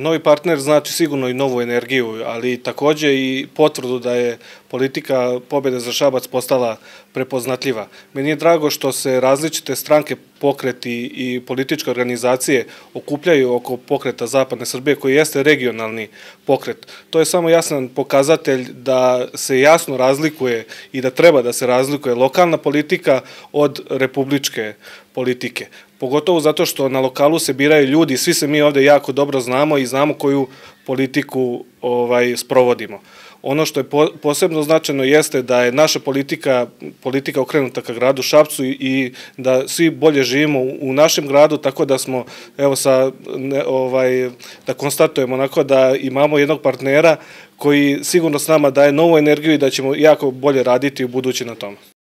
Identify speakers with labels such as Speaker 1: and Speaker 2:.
Speaker 1: Novi partner znači sigurno i novu energiju, ali takođe i potvrdu da je politika pobede za Šabac postala prepoznatljiva. Meni je drago što se različite stranke pokreti i političke organizacije okupljaju oko pokreta Zapadne Srbije koji jeste regionalni pokret. To je samo jasan pokazatelj da se jasno razlikuje i da treba da se razlikuje lokalna politika od republičke politike. Pogotovo zato što na lokalu se biraju ljudi, svi se mi ovde jako dobro znamo i znamo koju politiku ovaj, sprovodimo. Ono što je po, posebno značajno jeste da je naša politika, politika okrenuta ka gradu Šapcu i, i da svi bolje živimo u našem gradu, tako da smo, evo sa, ne, ovaj, da konstatujemo onako da imamo jednog partnera koji sigurno s nama daje novu energiju i da ćemo jako bolje raditi u budući na tom.